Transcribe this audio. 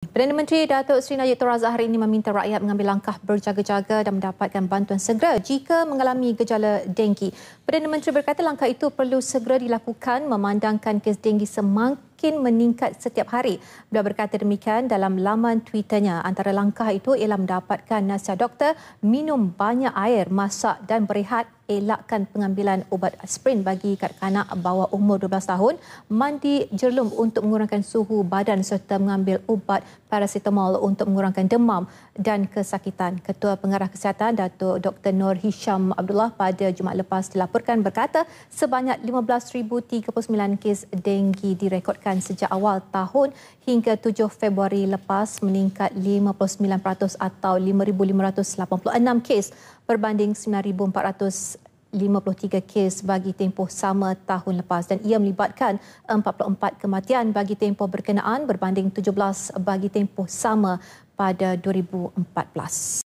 Perdana Menteri Datuk Seri Najib Razak hari ini meminta rakyat mengambil langkah berjaga-jaga dan mendapatkan bantuan segera jika mengalami gejala denggi. Perdana Menteri berkata langkah itu perlu segera dilakukan memandangkan kes denggi semakin meningkat setiap hari. Beliau berkata demikian dalam laman Twitternya. Antara langkah itu ialah mendapatkan nasihat doktor, minum banyak air, masak dan berehat elakkan pengambilan ubat aspirin bagi kanak-kanak bawah umur 12 tahun, mandi jerlum untuk mengurangkan suhu badan serta mengambil ubat parasetamol untuk mengurangkan demam dan kesakitan. Ketua Pengarah Kesihatan Datuk Dr. Nur Hisham Abdullah pada Jumaat lepas dilaporkan berkata sebanyak 15,039 kes denggi direkodkan sejak awal tahun hingga 7 Februari lepas meningkat 59% atau 5,586 kes berbanding 53 kes bagi tempoh sama tahun lepas dan ia melibatkan 44 kematian bagi tempoh berkenaan berbanding 17 bagi tempoh sama pada 2014.